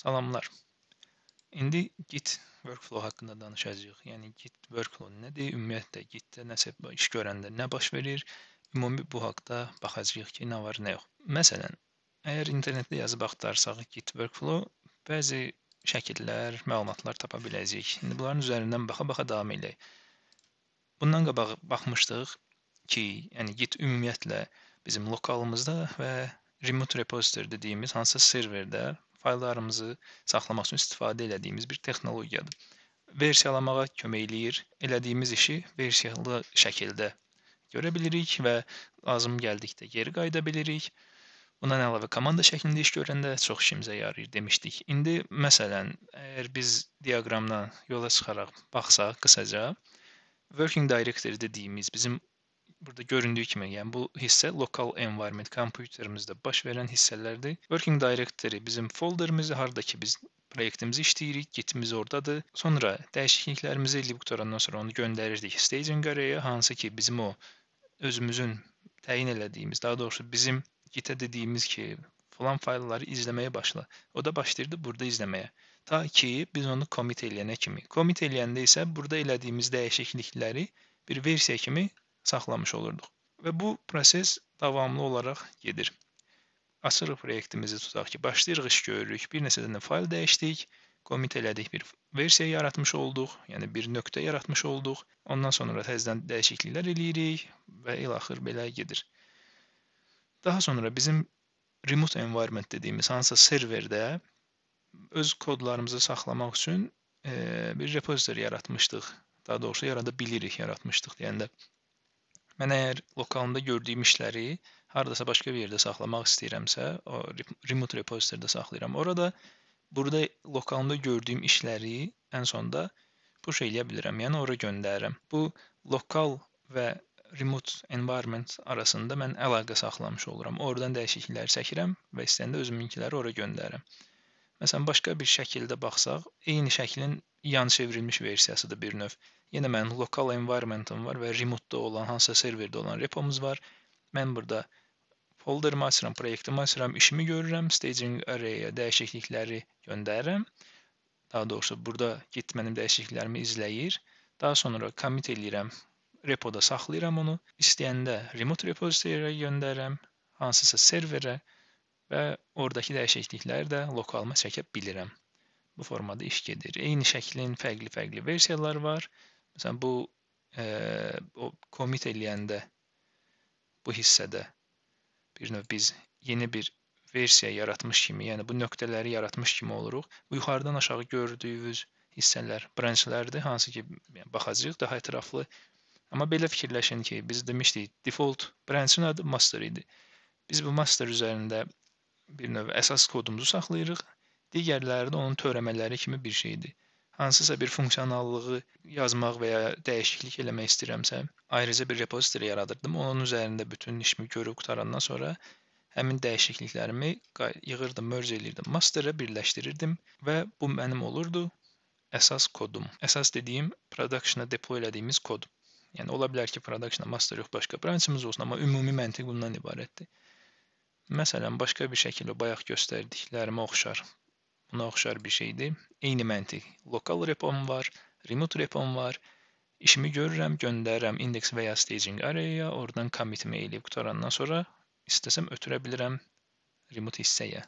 Salamlar. İndi Git workflow haqqında danışacağıq. Yəni Git workflow nədir? Ümumiyyətlə Gitdə nəsə iş görəndə nə baş verir? Ümumi bu haqqda baxacağıq ki, nə var, nə yox. Məsələn, əgər internetdə yazıb axtarsaq Git workflow bəzi şəkillər, məlumatlar tapa biləcəyik. İndi bunların üzərindən baxa-baxa davam edək. Bundan qabaq baxmışdıq ki, yəni Git ümumiyyətlə bizim lokalımızda və remote repository dediyimiz hansısa serverdə fayllarımızı saxlamaq üçün istifadə etdiyimiz bir texnologiyadır. Versiyalamağa kömək eləyir. Elədiyimiz işi versiyalı şəkildə görə bilirik və lazım gəldikdə geri qayıda bilirik. Bundan əlavə komanda şəklində iş görəndə çox işimizə yarayır demişdik. İndi məsələn, əgər biz diaqramdan yola çıxaraq baxsaq qısaca, working directory dediyimiz bizim burada göründüyü kimi, yəni bu hissə lokal environment kompüterimizdə baş verən hissələrdir. Working Directory bizim folderimiz, hardakı biz proyektimizi işləyirik, gitimiz oradadır. Sonra dəyişikliklərimizi eləyib qutarandan sonra onu göndərirdik staging araya, hansı ki bizim o özümüzün təyin elədiyimiz, daha doğrusu bizim gitə dediyimiz ki, falan faylları izləməyə başla. O da başlayırdı burada izləməyə. Ta ki biz onu commit eləyənə kimi. Commit eləyəndə isə burada elədiyimiz dəyişiklikləri bir versiya kimi saxlamış olurduq. Və bu proses davamlı olaraq gedir. Açırıq proyektimizi tutaq ki, başlayırıq iş görürük, bir neçə dənə fayl dəyişdik, commit elədik, bir versiya yaratmış olduq, yəni bir nöqtə yaratmış olduq. Ondan sonra təzədən dəyişikliklər eləyirik və ilaxır belə gedir. Daha sonra bizim remote environment dediyimiz hansısa serverdə öz kodlarımızı saxlamaq üçün e, bir repository yaratmışdıq. Daha doğrusu yarada bilirik, yaratmışdıq deyəndə Mən əgər lokalımda gördüyüm işləri hardasa başqa bir yerdə saxlamaq istəyirəmsə, o remote repositorda saxlayıram. Orada burada lokalımda gördüyüm işləri ən sonda push eləyə bilirəm, yəni ora göndərirəm. Bu lokal və remote environment arasında mən əlaqə saxlamış oluram. Oradan dəyişiklikləri çəkirəm və istəndə özümünkiləri ora göndərirəm. Məsələn, başqa bir şəkildə baxsaq, eyni şəklin yan çevrilmiş versiyasıdır bir növ. Yenə mənim lokal environmentum var və remote-da olan, hansısa serverdə olan repomuz var. Mən burada folderimi açıram, proyektimi açıram, işimi görürəm, staging array'a dəyişiklikləri göndərirəm. Daha doğrusu burada git mənim dəyişikliklərimi izləyir. Daha sonra commit eləyirəm, repoda saxlayıram onu. İstəyəndə remote repository-ə göndərirəm, hansısa serverə və oradakı dəyişiklikləri də lokalıma çəkə bilirəm. Bu formada iş gedir. Eyni şəklin fərqli-fərqli versiyaları var. Məsələn, bu e, o commit eləyəndə bu hissədə bir növ biz yeni bir versiya yaratmış kimi, yəni bu nöqtələri yaratmış kimi oluruq. Bu yuxarıdan aşağı gördüyünüz hissələr, branchlərdir, hansı ki yəni baxacağıq daha ətraflı. Amma belə fikirləşin ki, biz demişdik, default branchin adı master idi. Biz bu master üzərində bir növ əsas kodumuzu saxlayırıq. Digərləri də onun törəmələri kimi bir şeydir hansısa bir funksionallığı yazmaq və ya dəyişiklik eləmək istəyirəmsə, ayrıca bir repositri yaradırdım. Onun üzərində bütün işimi görüb qutarandan sonra həmin dəyişikliklərimi yığırdım, merge eləyirdim, masterə birləşdirirdim və bu mənim olurdu əsas kodum. Əsas dediyim production-a deploy elədiyimiz kod. Yəni ola bilər ki, production-a master yox, başqa branchımız olsun, amma ümumi məntiq bundan ibarətdir. Məsələn, başqa bir şəkildə bayaq göstərdiklərimə oxşar Buna oxşar bir şeydir. Eyni məntiq. Lokal repom var, remote repom var. İşimi görürəm, göndərirəm index və ya staging array'a, oradan commitimi eləyib qutarandan sonra istəsəm ötürə bilirəm remote hissəyə.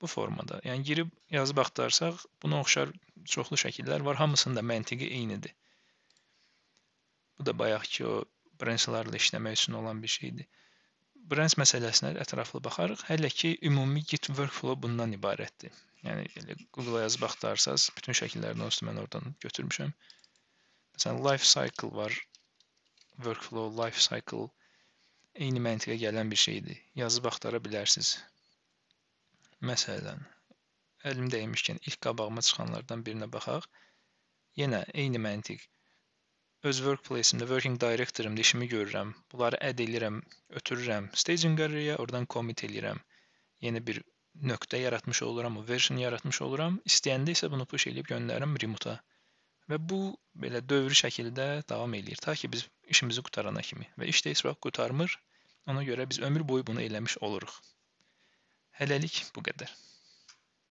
Bu formada. Yəni girib yazıb axtarsaq, buna oxşar çoxlu şəkillər var. Hamısında məntiqi eynidir. Bu da bayaq ki, o branchlarla işləmək üçün olan bir şeydir. Branch məsələsinə ətraflı baxarıq. Hələ ki, ümumi Git workflow bundan ibarətdir. Yəni elə Google-a yazıb axtarsanız bütün şəkillərin olsun mən oradan götürmüşəm. Məsələn life cycle var. Workflow life cycle eyni məntiqə gələn bir şeydir. Yazıb axtara bilərsiniz. Məsələn, əlim dəymişkən ilk qabağıma çıxanlardan birinə baxaq. Yenə eyni məntiq. Öz workplace-imdə working director-ımda işimi görürəm. Bunları add edirəm, ötürürəm. Staging araya, oradan commit edirəm. Yeni bir nöqtə yaratmış oluram, version yaratmış oluram. İstəyəndə isə bunu push eləyib göndərirəm remote-a. Və bu belə dövrü şəkildə davam eləyir ta ki biz işimizi qutarana kimi. Və iş də heç vaxt qutarmır. Ona görə biz ömür boyu bunu eləmiş oluruq. Hələlik bu qədər.